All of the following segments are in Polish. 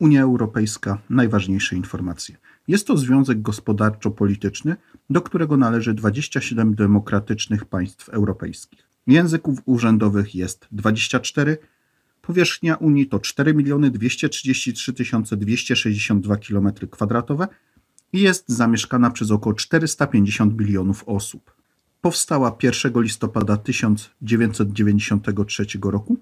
Unia Europejska najważniejsze informacje. Jest to związek gospodarczo-polityczny, do którego należy 27 demokratycznych państw europejskich. Języków urzędowych jest 24, powierzchnia Unii to 4 233 262 km2 i jest zamieszkana przez około 450 milionów osób. Powstała 1 listopada 1993 roku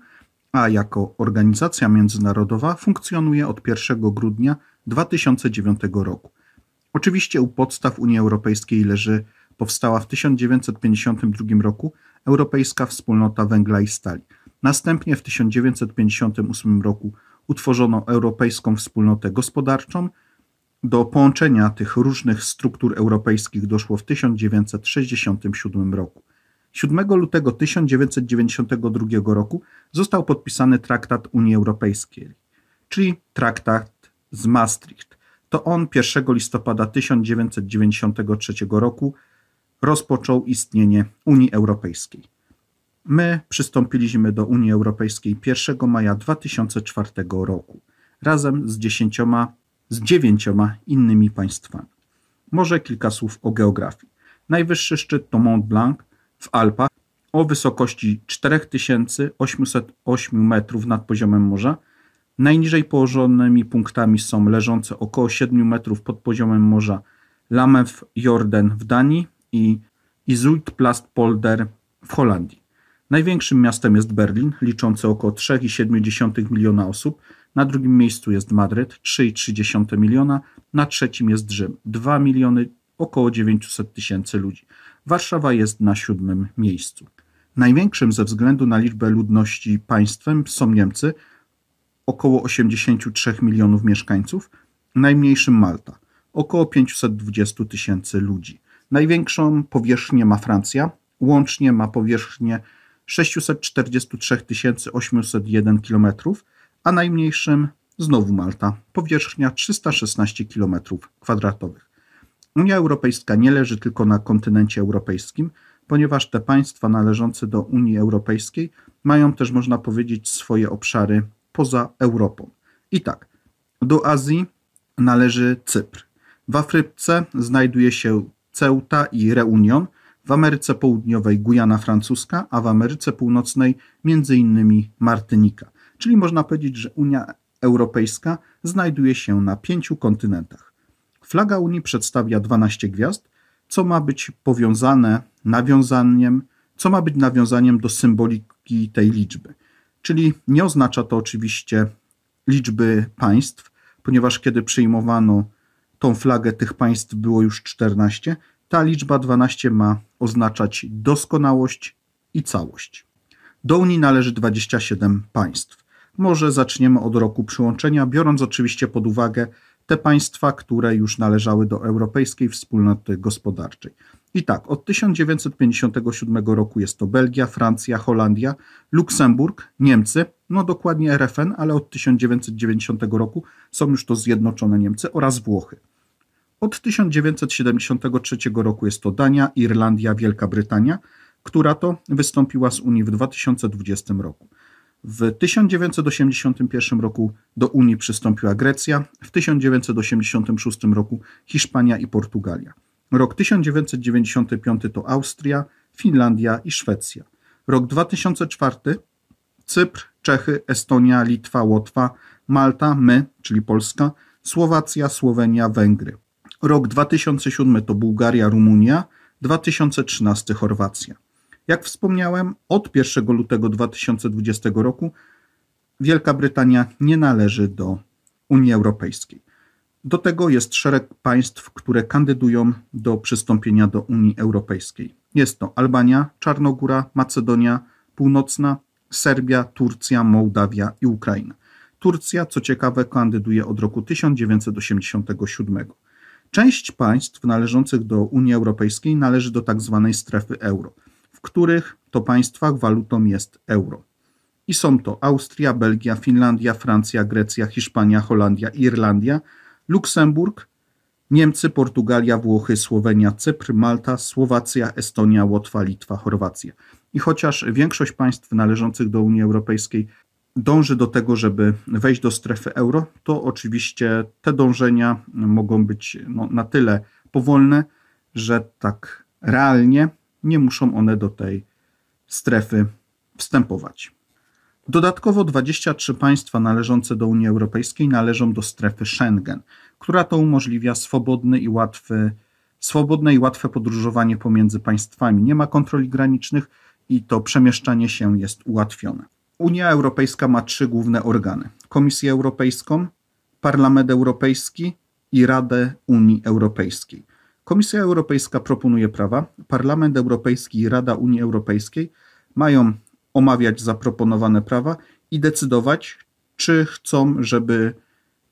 a jako organizacja międzynarodowa funkcjonuje od 1 grudnia 2009 roku. Oczywiście u podstaw Unii Europejskiej leży powstała w 1952 roku Europejska Wspólnota Węgla i Stali. Następnie w 1958 roku utworzono Europejską Wspólnotę Gospodarczą. Do połączenia tych różnych struktur europejskich doszło w 1967 roku. 7 lutego 1992 roku został podpisany traktat Unii Europejskiej, czyli traktat z Maastricht. To on 1 listopada 1993 roku rozpoczął istnienie Unii Europejskiej. My przystąpiliśmy do Unii Europejskiej 1 maja 2004 roku razem z, dziesięcioma, z dziewięcioma innymi państwami. Może kilka słów o geografii. Najwyższy szczyt to Mont Blanc, w Alpach o wysokości 4808 metrów nad poziomem morza. Najniżej położonymi punktami są leżące około 7 metrów pod poziomem morza Lamew Jorden w Danii i Izuitplastpolder w Holandii. Największym miastem jest Berlin, liczące około 3,7 miliona osób. Na drugim miejscu jest Madryt, 3,3 miliona. Na trzecim jest Rzym, 2 miliony, około 900 tysięcy ludzi. Warszawa jest na siódmym miejscu. Największym ze względu na liczbę ludności państwem są Niemcy, około 83 milionów mieszkańców, najmniejszym Malta, około 520 tysięcy ludzi. Największą powierzchnię ma Francja, łącznie ma powierzchnię 643 801 km, a najmniejszym znowu Malta, powierzchnia 316 km kwadratowych. Unia Europejska nie leży tylko na kontynencie europejskim, ponieważ te państwa należące do Unii Europejskiej mają też, można powiedzieć, swoje obszary poza Europą. I tak, do Azji należy Cypr. W Afryce znajduje się Ceuta i Reunion, w Ameryce Południowej Gujana Francuska, a w Ameryce Północnej m.in. Martynika. Czyli można powiedzieć, że Unia Europejska znajduje się na pięciu kontynentach. Flaga Unii przedstawia 12 gwiazd, co ma być powiązane nawiązaniem, co ma być nawiązaniem do symboliki tej liczby. Czyli nie oznacza to oczywiście liczby państw, ponieważ kiedy przyjmowano tą flagę, tych państw było już 14. Ta liczba 12 ma oznaczać doskonałość i całość. Do Unii należy 27 państw. Może zaczniemy od roku przyłączenia, biorąc oczywiście pod uwagę te państwa, które już należały do Europejskiej Wspólnoty Gospodarczej. I tak, od 1957 roku jest to Belgia, Francja, Holandia, Luksemburg, Niemcy, no dokładnie RFN, ale od 1990 roku są już to Zjednoczone Niemcy oraz Włochy. Od 1973 roku jest to Dania, Irlandia, Wielka Brytania, która to wystąpiła z Unii w 2020 roku. W 1981 roku do Unii przystąpiła Grecja, w 1986 roku Hiszpania i Portugalia. Rok 1995 to Austria, Finlandia i Szwecja. Rok 2004 Cypr, Czechy, Estonia, Litwa, Łotwa, Malta, my, czyli Polska, Słowacja, Słowenia, Węgry. Rok 2007 to Bułgaria, Rumunia, 2013 Chorwacja. Jak wspomniałem, od 1 lutego 2020 roku Wielka Brytania nie należy do Unii Europejskiej. Do tego jest szereg państw, które kandydują do przystąpienia do Unii Europejskiej. Jest to Albania, Czarnogóra, Macedonia Północna, Serbia, Turcja, Mołdawia i Ukraina. Turcja, co ciekawe, kandyduje od roku 1987. Część państw należących do Unii Europejskiej należy do tak zwanej strefy euro których to państwach walutą jest euro. I są to Austria, Belgia, Finlandia, Francja, Grecja, Hiszpania, Holandia, Irlandia, Luksemburg, Niemcy, Portugalia, Włochy, Słowenia, Cypr, Malta, Słowacja, Estonia, Łotwa, Litwa, Chorwacja. I chociaż większość państw należących do Unii Europejskiej dąży do tego, żeby wejść do strefy euro, to oczywiście te dążenia mogą być no, na tyle powolne, że tak realnie nie muszą one do tej strefy wstępować. Dodatkowo 23 państwa należące do Unii Europejskiej należą do strefy Schengen, która to umożliwia swobodny i łatwy, swobodne i łatwe podróżowanie pomiędzy państwami. Nie ma kontroli granicznych i to przemieszczanie się jest ułatwione. Unia Europejska ma trzy główne organy: Komisję Europejską, Parlament Europejski i Radę Unii Europejskiej. Komisja Europejska proponuje prawa, Parlament Europejski i Rada Unii Europejskiej mają omawiać zaproponowane prawa i decydować, czy chcą, żeby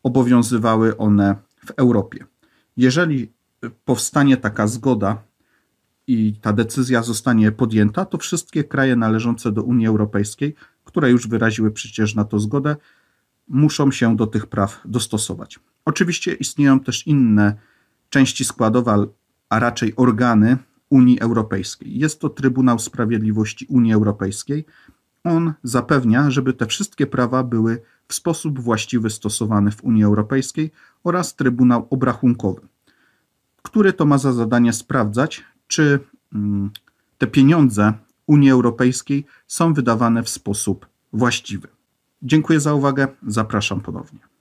obowiązywały one w Europie. Jeżeli powstanie taka zgoda i ta decyzja zostanie podjęta, to wszystkie kraje należące do Unii Europejskiej, które już wyraziły przecież na to zgodę, muszą się do tych praw dostosować. Oczywiście istnieją też inne części składowe, a raczej organy Unii Europejskiej. Jest to Trybunał Sprawiedliwości Unii Europejskiej. On zapewnia, żeby te wszystkie prawa były w sposób właściwy stosowane w Unii Europejskiej oraz Trybunał Obrachunkowy, który to ma za zadanie sprawdzać, czy mm, te pieniądze Unii Europejskiej są wydawane w sposób właściwy. Dziękuję za uwagę, zapraszam ponownie.